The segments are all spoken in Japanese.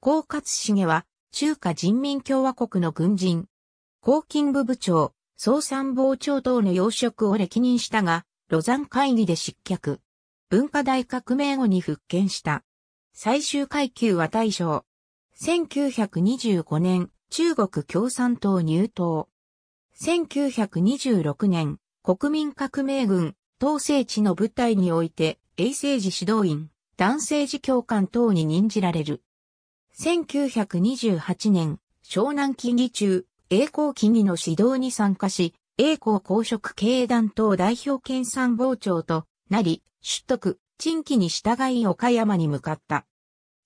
高勝重は、中華人民共和国の軍人、高勤部部長、総参謀長等の要職を歴任したが、ロザン会議で失脚。文化大革命後に復権した。最終階級は大将。1925年、中国共産党入党。1926年、国民革命軍、統制地の部隊において、衛生時指導員、男性時教官等に任じられる。1928年、湘南金利中、栄光金利の指導に参加し、栄光公職経営団党代表兼参謀長となり、出得、陳金に従い岡山に向かった。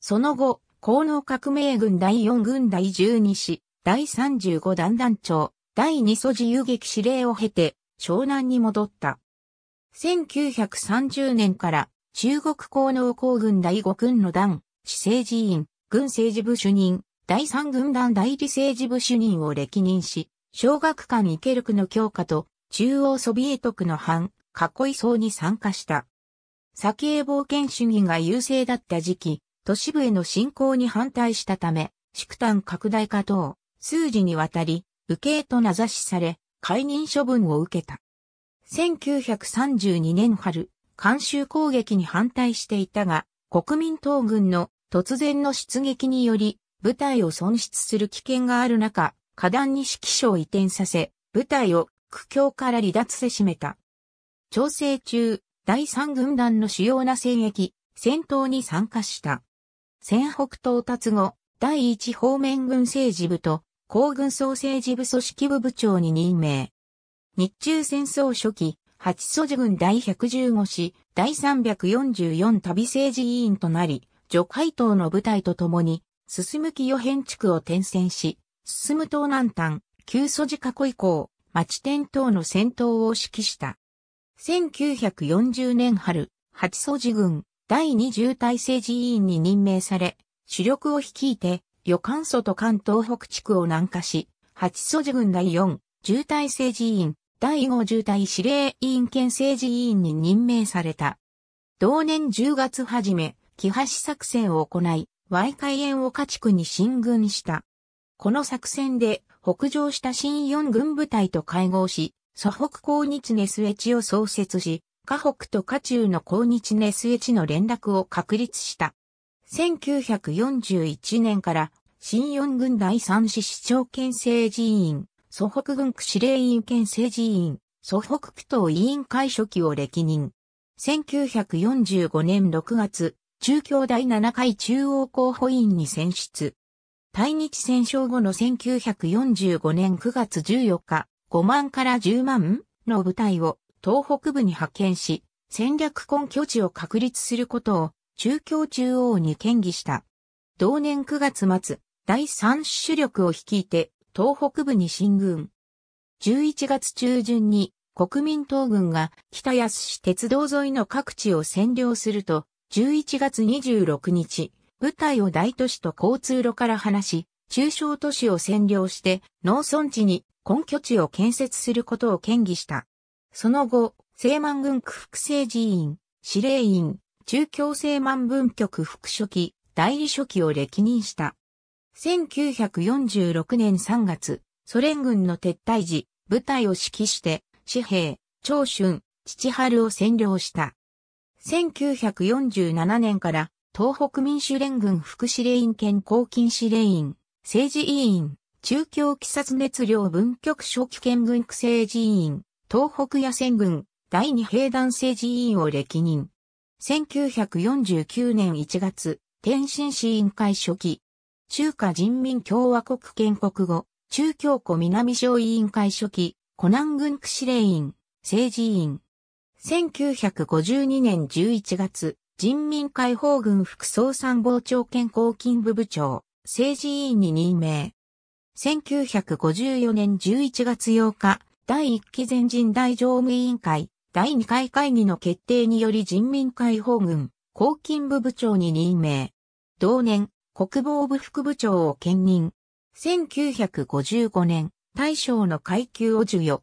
その後、高能革命軍第4軍第12師、第35弾団長、第2素自由劇指令を経て、湘南に戻った。1930年から、中国高能皇軍第5軍の団、市政寺院、軍政治部主任、第三軍団代理政治部主任を歴任し、小学館イケルクの強化と中央ソビエト区の反、囲い層に参加した。先へ冒険主義が優勢だった時期、都市部への侵攻に反対したため、宿短拡大化等、数時にわたり、受刑と名指しされ、解任処分を受けた。1932年春、監修攻撃に反対していたが、国民党軍の突然の出撃により、部隊を損失する危険がある中、下段に指揮所を移転させ、部隊を苦境から離脱せしめた。調整中、第三軍団の主要な戦役、戦闘に参加した。戦北到達後、第一方面軍政治部と、航軍総政治部組織部部長に任命。日中戦争初期、八素寺軍第115師、第344旅政治委員となり、除海島の部隊と共に、進む木予変地区を転戦し、進む島南端、旧祖寺去以降、町天等の戦闘を指揮した。1940年春、八祖寺軍、第二重体政治委員に任命され、主力を率いて、旅館祖と関東北地区を南下し、八祖寺軍第四、重体政治委員、第五重体司令委員兼政治委員に任命された。同年10月初め、木橋作戦を行い、Y 海沿を家畜に進軍した。この作戦で北上した新四軍部隊と会合し、祖北高日ネスエチを創設し、河北と下中の高日ネスエチの連絡を確立した。1941年から新四軍第三師市長県政寺院、祖北軍区司令員県政寺院、祖北区党委員会書記を歴任。1945年6月、中京第7回中央候補委員に選出。対日戦勝後の1945年9月14日、5万から10万の部隊を東北部に派遣し、戦略根拠地を確立することを中京中央に建議した。同年9月末、第3主力を率いて東北部に進軍。11月中旬に国民党軍が北安市鉄道沿いの各地を占領すると、11月26日、部隊を大都市と交通路から離し、中小都市を占領して農村地に根拠地を建設することを建議した。その後、西満軍区副政治委員、司令員、中京西満分局副書記、代理書記を歴任した。1946年3月、ソ連軍の撤退時、部隊を指揮して、紙幣、長春、父春を占領した。1947年から東北民主連軍副司令員兼公金司令員、政治委員、中京鬼殺熱量分局初期兼軍区政治委員、東北野戦軍、第二兵団政治委員を歴任。1949年1月、天津市委員会初期、中華人民共和国建国後、中京湖南省委員会初期、湖南軍区司令員、政治委員、1952年11月、人民解放軍副総参謀長兼公勤部部長、政治委員に任命。1954年11月8日、第1期全人大常務委員会、第2回会議の決定により人民解放軍、公勤部部長に任命。同年、国防部副部長を兼任。1955年、大将の階級を授与。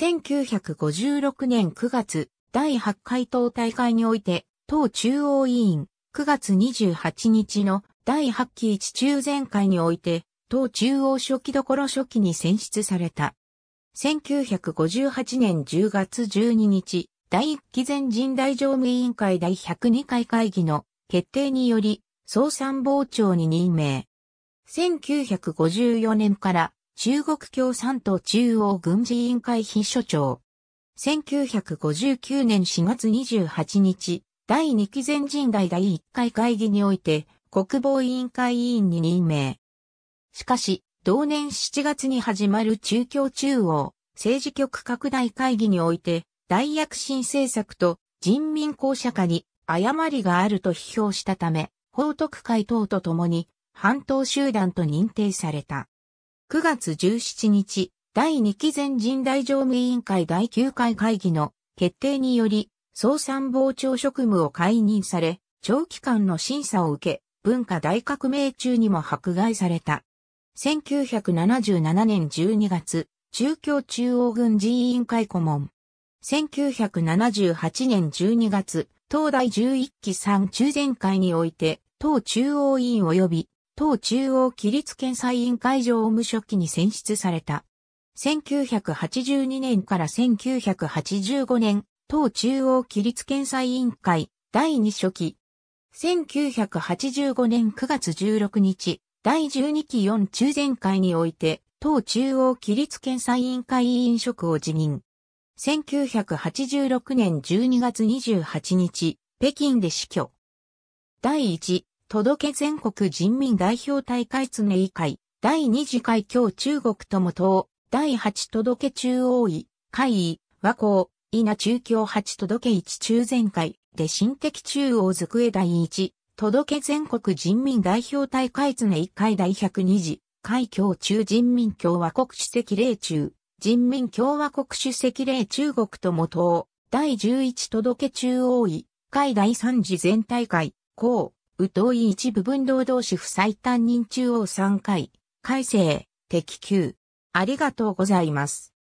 1956年9月、第8回党大会において、党中央委員、9月28日の第8期一中全会において、党中央初期どころ初期に選出された。1958年10月12日、第1期全人大常務委員会第102回会議の決定により、総参謀長に任命。1954年から中国共産党中央軍事委員会秘書長。1959年4月28日、第2期全人代第1回会議において、国防委員会委員に任命。しかし、同年7月に始まる中共中央政治局拡大会議において、大躍進政策と人民公社化に誤りがあると批評したため、報徳会等と共に、半党集団と認定された。9月17日、第2期全人代常務委員会第9回会議の決定により、総参謀長職務を解任され、長期間の審査を受け、文化大革命中にも迫害された。1977年12月、中共中央軍事委員会顧問。1978年12月、東大11期3中全会において、党中央委員及び党中央規律検査委員会常務書記に選出された。1982年から1985年、党中央規律検査委員会第2書記。1985年9月16日、第12期4中全会において、党中央規律検査委員会委員職を辞任。1986年12月28日、北京で死去。第1、届け全国人民代表大会常委会、第二次会協中国も党、第八届中央委、会議、和光、稲中京八届一中全会、で新敵中央机第一、届け全国人民代表大会常委会第102次、会協中人民共和国主席令中、人民共和国主席令中国も党、第十一届中央委、会第三次全体会、公、宇都井一部分労働主婦最短任中央3回、改正、適休。ありがとうございます。